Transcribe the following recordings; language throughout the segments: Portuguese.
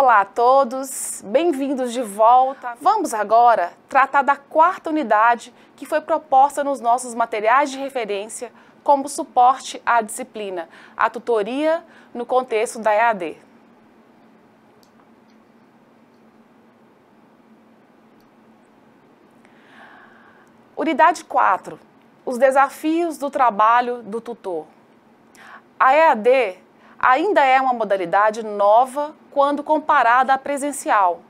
Olá a todos, bem-vindos de volta. Vamos agora tratar da quarta unidade que foi proposta nos nossos materiais de referência como suporte à disciplina, a tutoria no contexto da EAD. Unidade 4. Os desafios do trabalho do tutor. A EAD ainda é uma modalidade nova quando comparada à presencial.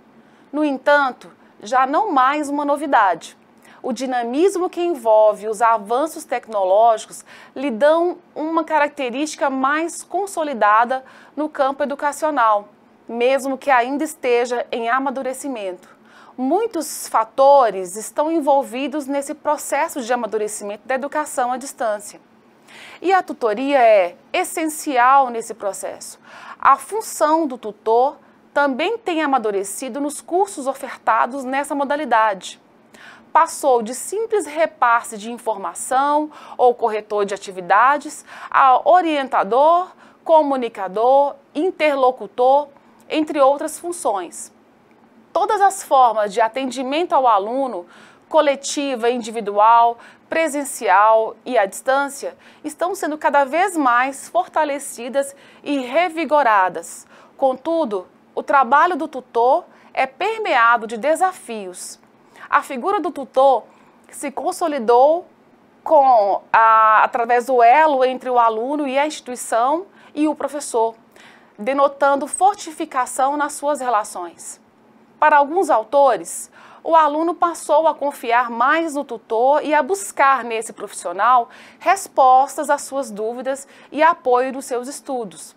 No entanto, já não mais uma novidade. O dinamismo que envolve os avanços tecnológicos lhe dão uma característica mais consolidada no campo educacional, mesmo que ainda esteja em amadurecimento. Muitos fatores estão envolvidos nesse processo de amadurecimento da educação à distância. E a tutoria é essencial nesse processo, a função do tutor também tem amadurecido nos cursos ofertados nessa modalidade. Passou de simples repasse de informação ou corretor de atividades a orientador, comunicador, interlocutor, entre outras funções. Todas as formas de atendimento ao aluno coletiva, individual, presencial e à distância, estão sendo cada vez mais fortalecidas e revigoradas. Contudo, o trabalho do tutor é permeado de desafios. A figura do tutor se consolidou com a, através do elo entre o aluno e a instituição e o professor, denotando fortificação nas suas relações. Para alguns autores, o aluno passou a confiar mais no tutor e a buscar nesse profissional respostas às suas dúvidas e apoio dos seus estudos.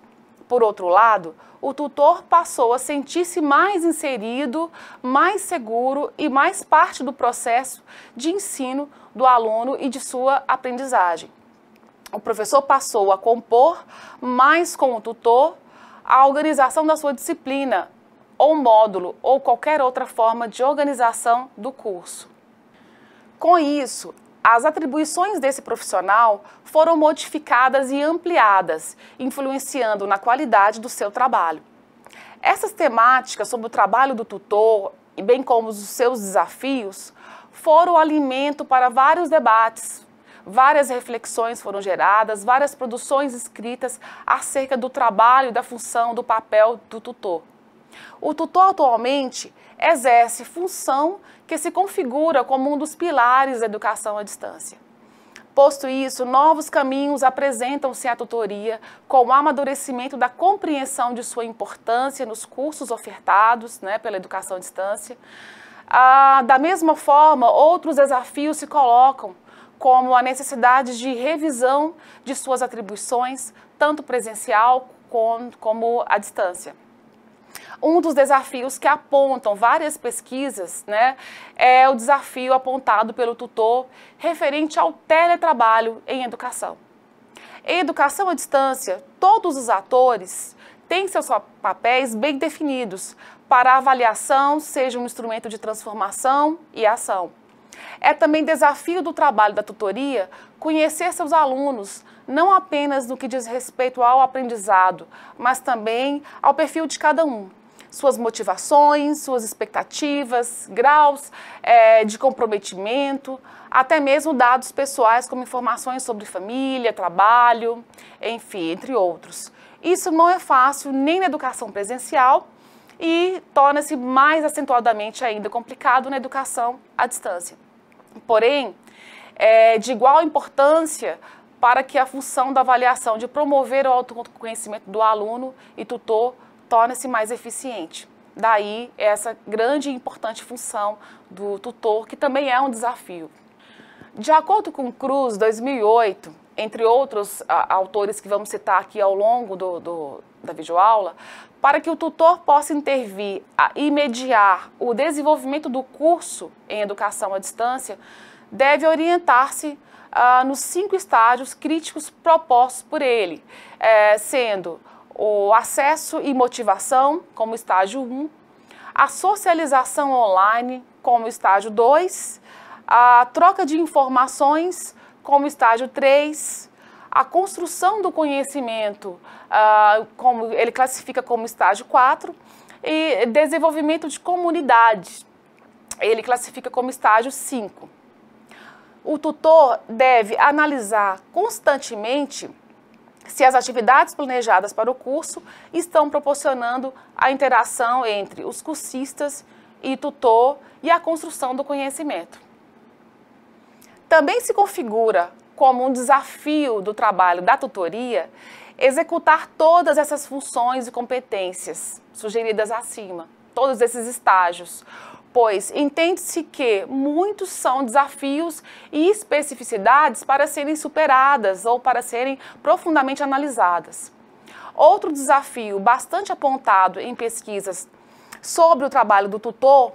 Por outro lado, o tutor passou a sentir-se mais inserido, mais seguro e mais parte do processo de ensino do aluno e de sua aprendizagem. O professor passou a compor mais com o tutor a organização da sua disciplina, ou módulo ou qualquer outra forma de organização do curso. Com isso, as atribuições desse profissional foram modificadas e ampliadas, influenciando na qualidade do seu trabalho. Essas temáticas sobre o trabalho do tutor, bem como os seus desafios, foram alimento para vários debates. Várias reflexões foram geradas, várias produções escritas acerca do trabalho, da função, do papel do tutor. O tutor atualmente exerce função que se configura como um dos pilares da educação à distância. Posto isso, novos caminhos apresentam-se à tutoria, com o amadurecimento da compreensão de sua importância nos cursos ofertados né, pela educação à distância. Ah, da mesma forma, outros desafios se colocam, como a necessidade de revisão de suas atribuições, tanto presencial como à distância. Um dos desafios que apontam várias pesquisas né, é o desafio apontado pelo tutor referente ao teletrabalho em educação. Em educação à distância, todos os atores têm seus papéis bem definidos para a avaliação seja um instrumento de transformação e ação. É também desafio do trabalho da tutoria conhecer seus alunos, não apenas no que diz respeito ao aprendizado, mas também ao perfil de cada um suas motivações, suas expectativas, graus é, de comprometimento, até mesmo dados pessoais como informações sobre família, trabalho, enfim, entre outros. Isso não é fácil nem na educação presencial e torna-se mais acentuadamente ainda complicado na educação à distância. Porém, é de igual importância para que a função da avaliação de promover o autoconhecimento do aluno e tutor torna-se mais eficiente. Daí é essa grande e importante função do tutor, que também é um desafio. De acordo com Cruz, 2008, entre outros a, autores que vamos citar aqui ao longo do, do, da videoaula, para que o tutor possa intervir a, e mediar o desenvolvimento do curso em educação à distância, deve orientar-se ah, nos cinco estágios críticos propostos por ele, eh, sendo o acesso e motivação como estágio 1, a socialização online como estágio 2, a troca de informações como estágio 3, a construção do conhecimento, uh, como ele classifica como estágio 4, e desenvolvimento de comunidade, ele classifica como estágio 5. O tutor deve analisar constantemente se as atividades planejadas para o curso estão proporcionando a interação entre os cursistas e tutor e a construção do conhecimento. Também se configura como um desafio do trabalho da tutoria executar todas essas funções e competências sugeridas acima, todos esses estágios, pois entende-se que muitos são desafios e especificidades para serem superadas ou para serem profundamente analisadas. Outro desafio bastante apontado em pesquisas sobre o trabalho do tutor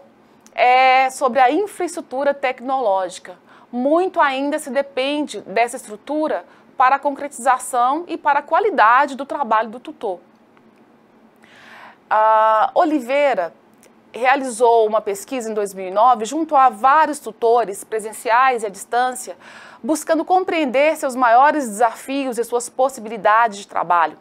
é sobre a infraestrutura tecnológica. Muito ainda se depende dessa estrutura para a concretização e para a qualidade do trabalho do tutor. A ah, Oliveira realizou uma pesquisa em 2009 junto a vários tutores presenciais e à distância, buscando compreender seus maiores desafios e suas possibilidades de trabalho.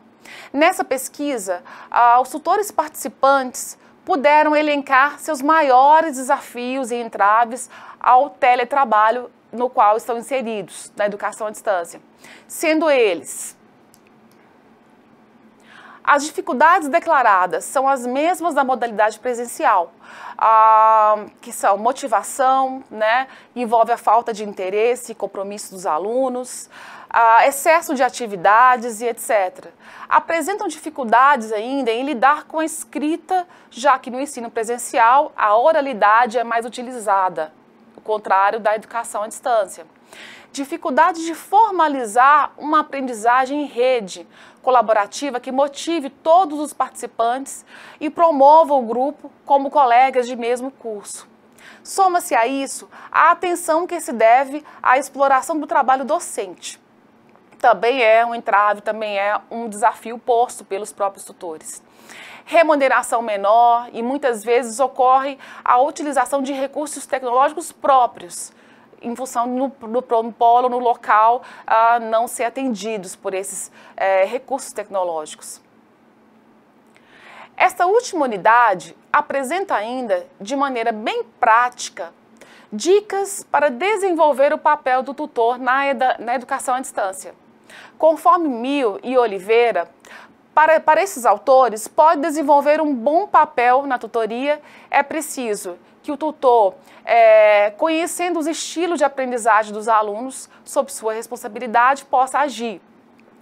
Nessa pesquisa, ah, os tutores participantes puderam elencar seus maiores desafios e entraves ao teletrabalho no qual estão inseridos na educação à distância, sendo eles as dificuldades declaradas são as mesmas da modalidade presencial, ah, que são motivação, né, envolve a falta de interesse e compromisso dos alunos, ah, excesso de atividades e etc. Apresentam dificuldades ainda em lidar com a escrita, já que no ensino presencial a oralidade é mais utilizada, o contrário da educação à distância dificuldade de formalizar uma aprendizagem em rede, colaborativa que motive todos os participantes e promova o grupo como colegas de mesmo curso. Soma-se a isso a atenção que se deve à exploração do trabalho docente. Também é um entrave, também é um desafio posto pelos próprios tutores remuneração menor e muitas vezes ocorre a utilização de recursos tecnológicos próprios, em função no, polo, no local, a não ser atendidos por esses é, recursos tecnológicos. Esta última unidade apresenta ainda, de maneira bem prática, dicas para desenvolver o papel do tutor na, na educação à distância. Conforme Mil e Oliveira, para, para esses autores, pode desenvolver um bom papel na tutoria, é preciso que o tutor, é, conhecendo os estilos de aprendizagem dos alunos, sob sua responsabilidade, possa agir.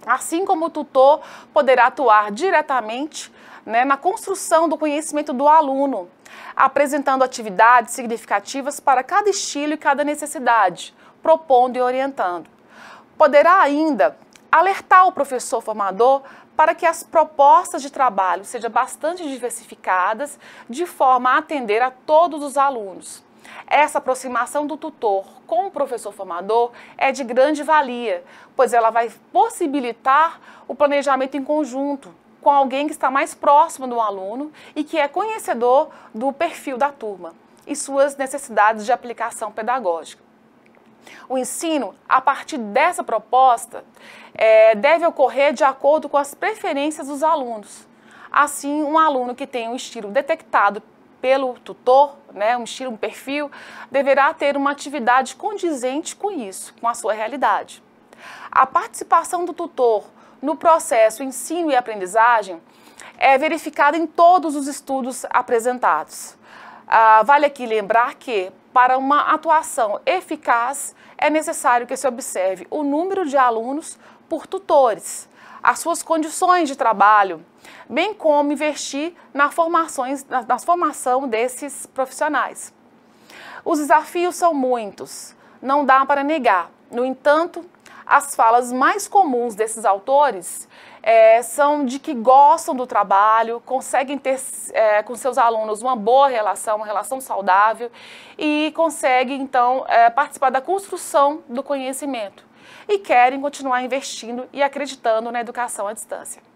Assim como o tutor poderá atuar diretamente né, na construção do conhecimento do aluno, apresentando atividades significativas para cada estilo e cada necessidade, propondo e orientando. Poderá ainda alertar o professor formador para que as propostas de trabalho sejam bastante diversificadas, de forma a atender a todos os alunos. Essa aproximação do tutor com o professor formador é de grande valia, pois ela vai possibilitar o planejamento em conjunto com alguém que está mais próximo do aluno e que é conhecedor do perfil da turma e suas necessidades de aplicação pedagógica. O ensino, a partir dessa proposta, é, deve ocorrer de acordo com as preferências dos alunos. Assim, um aluno que tem um estilo detectado pelo tutor, né, um estilo, um perfil, deverá ter uma atividade condizente com isso, com a sua realidade. A participação do tutor no processo ensino e aprendizagem é verificada em todos os estudos apresentados. Ah, vale aqui lembrar que, para uma atuação eficaz, é necessário que se observe o número de alunos por tutores, as suas condições de trabalho, bem como investir na, formações, na, na formação desses profissionais. Os desafios são muitos, não dá para negar. No entanto, as falas mais comuns desses autores é, são de que gostam do trabalho, conseguem ter é, com seus alunos uma boa relação, uma relação saudável e conseguem, então, é, participar da construção do conhecimento e querem continuar investindo e acreditando na educação à distância.